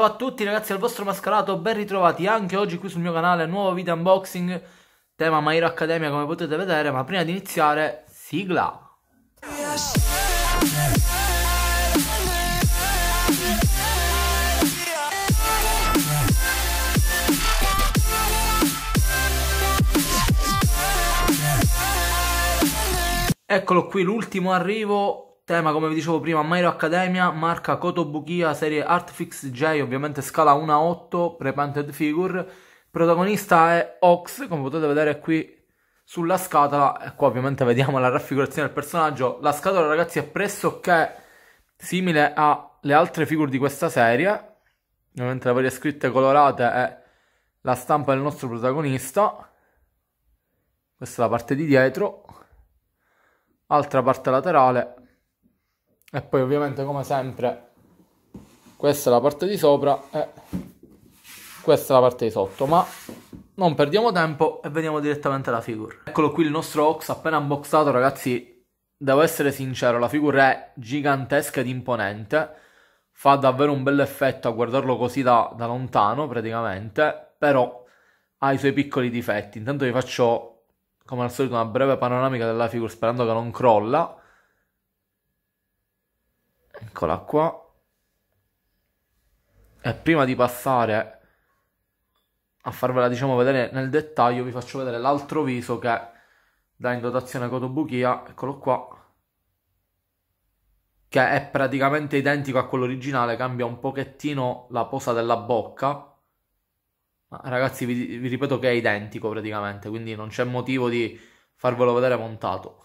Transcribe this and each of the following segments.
Ciao a tutti ragazzi al vostro mascalato, ben ritrovati anche oggi qui sul mio canale, nuovo video unboxing, tema My Hero Academia come potete vedere, ma prima di iniziare, sigla! Eccolo qui l'ultimo arrivo Tema, come vi dicevo prima, My Academia, marca Kotobukiya, serie Artfix J, ovviamente scala 1 a 8, pre-painted figure. Protagonista è Ox, come potete vedere qui sulla scatola, e qua ovviamente vediamo la raffigurazione del personaggio. La scatola, ragazzi, è pressoché simile alle altre figure di questa serie. Ovviamente le varie scritte colorate è la stampa del nostro protagonista. Questa è la parte di dietro. Altra parte laterale e poi ovviamente come sempre questa è la parte di sopra e questa è la parte di sotto ma non perdiamo tempo e vediamo direttamente la figura eccolo qui il nostro Ox appena unboxato ragazzi devo essere sincero la figura è gigantesca ed imponente fa davvero un bel effetto a guardarlo così da, da lontano praticamente però ha i suoi piccoli difetti intanto vi faccio come al solito una breve panoramica della figura sperando che non crolla eccola qua e prima di passare a farvela diciamo vedere nel dettaglio vi faccio vedere l'altro viso che dà in dotazione Cotobuchia, eccolo qua che è praticamente identico a quello originale cambia un pochettino la posa della bocca ma ragazzi vi, vi ripeto che è identico praticamente quindi non c'è motivo di farvelo vedere montato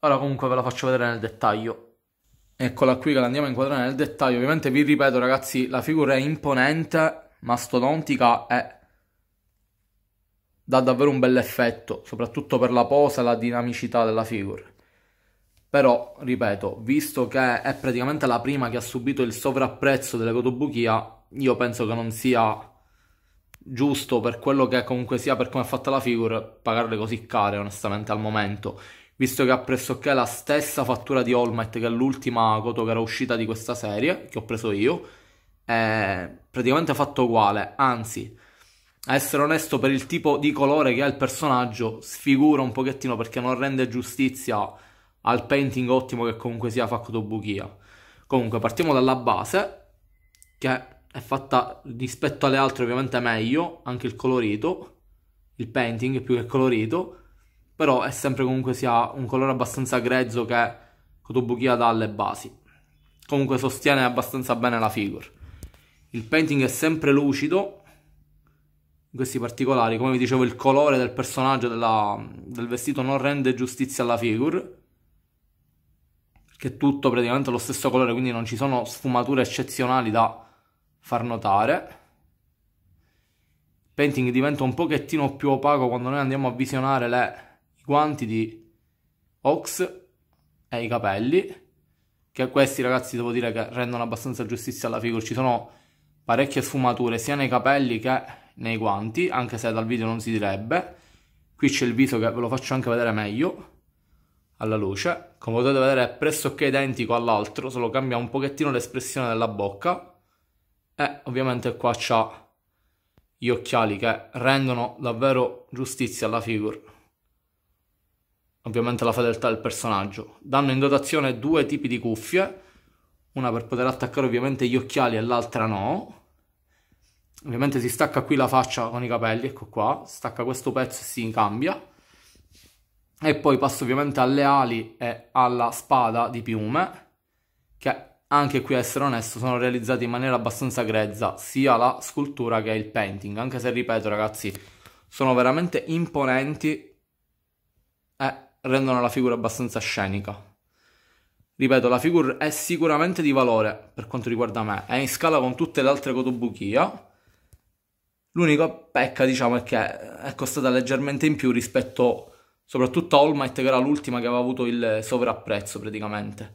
ora comunque ve la faccio vedere nel dettaglio Eccola qui che la andiamo a inquadrare nel dettaglio. Ovviamente vi ripeto ragazzi, la figura è imponente, mastodontica e dà davvero un bell'effetto, soprattutto per la posa e la dinamicità della figura. Però, ripeto, visto che è praticamente la prima che ha subito il sovrapprezzo delle cotobuchia, io penso che non sia giusto per quello che comunque sia, per come è fatta la figure pagarle così care onestamente al momento visto che ha pressoché la stessa fattura di Allmight che è l'ultima Koto che era uscita di questa serie, che ho preso io, è praticamente fatto uguale, anzi, a essere onesto, per il tipo di colore che ha il personaggio, sfigura un pochettino perché non rende giustizia al painting ottimo che comunque sia Fakuto Bukia. Comunque, partiamo dalla base, che è fatta rispetto alle altre ovviamente meglio, anche il colorito, il painting più che colorito, però è sempre comunque sia un colore abbastanza grezzo che Kotobukiya dà alle basi. Comunque sostiene abbastanza bene la figure. Il painting è sempre lucido, in questi particolari, come vi dicevo il colore del personaggio della, del vestito non rende giustizia alla figure, perché è tutto praticamente lo stesso colore, quindi non ci sono sfumature eccezionali da far notare painting diventa un pochettino più opaco quando noi andiamo a visionare le guanti di Ox e i capelli, che questi ragazzi devo dire che rendono abbastanza giustizia alla figura, ci sono parecchie sfumature sia nei capelli che nei guanti, anche se dal video non si direbbe. Qui c'è il viso che ve lo faccio anche vedere meglio alla luce. Come potete vedere è pressoché identico all'altro, solo cambia un pochettino l'espressione della bocca. E ovviamente qua c'ha gli occhiali che rendono davvero giustizia alla figura ovviamente la fedeltà del personaggio. Danno in dotazione due tipi di cuffie, una per poter attaccare ovviamente gli occhiali e l'altra no. Ovviamente si stacca qui la faccia con i capelli, ecco qua, stacca questo pezzo e si cambia. E poi passo ovviamente alle ali e alla spada di piume, che anche qui a essere onesto sono realizzati in maniera abbastanza grezza, sia la scultura che il painting, anche se ripeto ragazzi, sono veramente imponenti eh, rendono la figura abbastanza scenica. Ripeto, la figura è sicuramente di valore per quanto riguarda me, è in scala con tutte le altre Kotobukiya. L'unica pecca, diciamo, è che è costata leggermente in più rispetto soprattutto a All Might, che era l'ultima che aveva avuto il sovrapprezzo praticamente.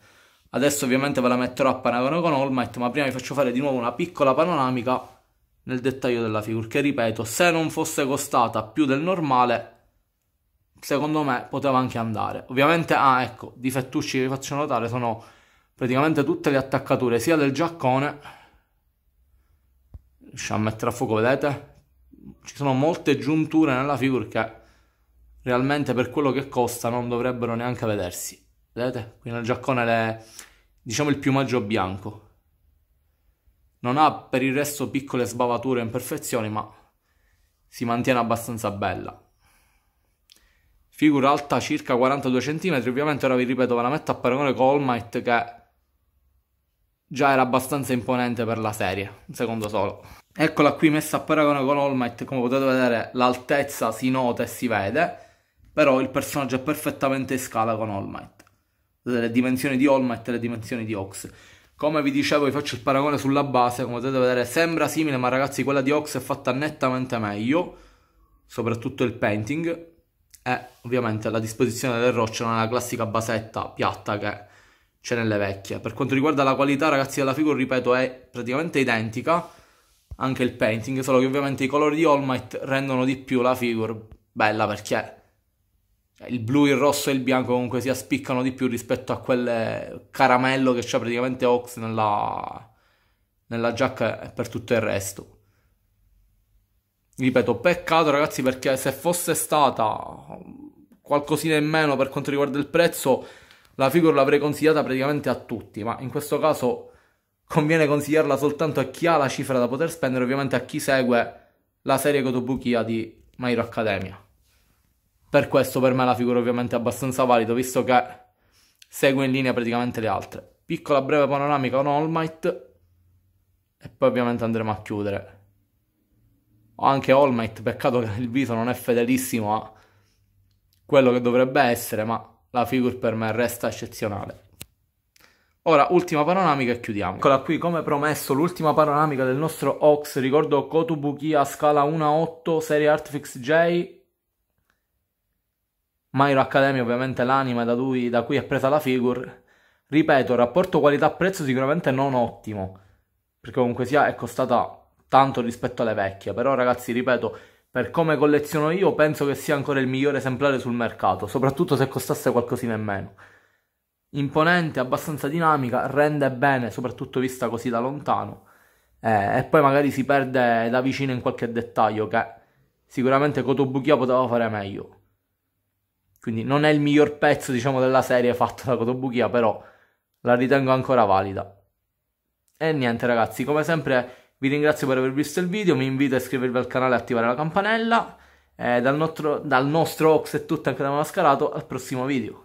Adesso ovviamente ve la metterò a paragone con All Might, ma prima vi faccio fare di nuovo una piccola panoramica nel dettaglio della figura, che ripeto, se non fosse costata più del normale secondo me poteva anche andare. Ovviamente, ah ecco, difettucci che vi faccio notare sono praticamente tutte le attaccature sia del giaccone, riusciamo a mettere a fuoco, vedete? Ci sono molte giunture nella figura che realmente per quello che costa non dovrebbero neanche vedersi. Vedete? Qui nel giaccone le, diciamo il piumaggio bianco. Non ha per il resto piccole sbavature e imperfezioni, ma si mantiene abbastanza bella figura alta circa 42 cm, ovviamente ora vi ripeto ve la metto a paragone con All Might che già era abbastanza imponente per la serie, un secondo solo. Eccola qui messa a paragone con All Might, come potete vedere l'altezza si nota e si vede, però il personaggio è perfettamente in scala con All Might. Le dimensioni di All Might e le dimensioni di Ox. Come vi dicevo vi faccio il paragone sulla base, come potete vedere sembra simile ma ragazzi quella di Ox è fatta nettamente meglio, soprattutto il painting, e ovviamente la disposizione delle rocce non è la classica basetta piatta che c'è nelle vecchie. Per quanto riguarda la qualità ragazzi della figura, ripeto, è praticamente identica, anche il painting, solo che ovviamente i colori di All Might rendono di più la figura bella perché il blu, il rosso e il bianco comunque si spiccano di più rispetto a quel caramello che c'ha praticamente Ox nella, nella giacca e per tutto il resto ripeto, peccato ragazzi perché se fosse stata qualcosina in meno per quanto riguarda il prezzo, la figura l'avrei consigliata praticamente a tutti, ma in questo caso conviene consigliarla soltanto a chi ha la cifra da poter spendere, ovviamente a chi segue la serie Kotobukiya di My Hero Academia. Per questo per me la figura ovviamente è abbastanza valida, visto che segue in linea praticamente le altre. Piccola breve panoramica con All Might e poi ovviamente andremo a chiudere anche All Might, peccato che il viso non è fedelissimo a quello che dovrebbe essere, ma la figure per me resta eccezionale. Ora, ultima panoramica e chiudiamo. Eccola qui, come promesso, l'ultima panoramica del nostro Ox, ricordo Kotobuki a scala 1-8, serie Artfix J. Myro Academy, ovviamente l'anima da, da cui è presa la figure. Ripeto, rapporto qualità-prezzo sicuramente non ottimo, perché comunque sia è costata tanto rispetto alle vecchie, però ragazzi ripeto, per come colleziono io penso che sia ancora il migliore esemplare sul mercato, soprattutto se costasse qualcosina in meno. Imponente, abbastanza dinamica, rende bene, soprattutto vista così da lontano, eh, e poi magari si perde da vicino in qualche dettaglio che sicuramente Kotobukiya poteva fare meglio. Quindi non è il miglior pezzo, diciamo, della serie fatto da Kotobukiya, però la ritengo ancora valida. E niente ragazzi, come sempre vi ringrazio per aver visto il video, mi invito a iscrivervi al canale e attivare la campanella. Eh, dal, nostro, dal nostro Ox è tutto anche da Mascarato, al prossimo video.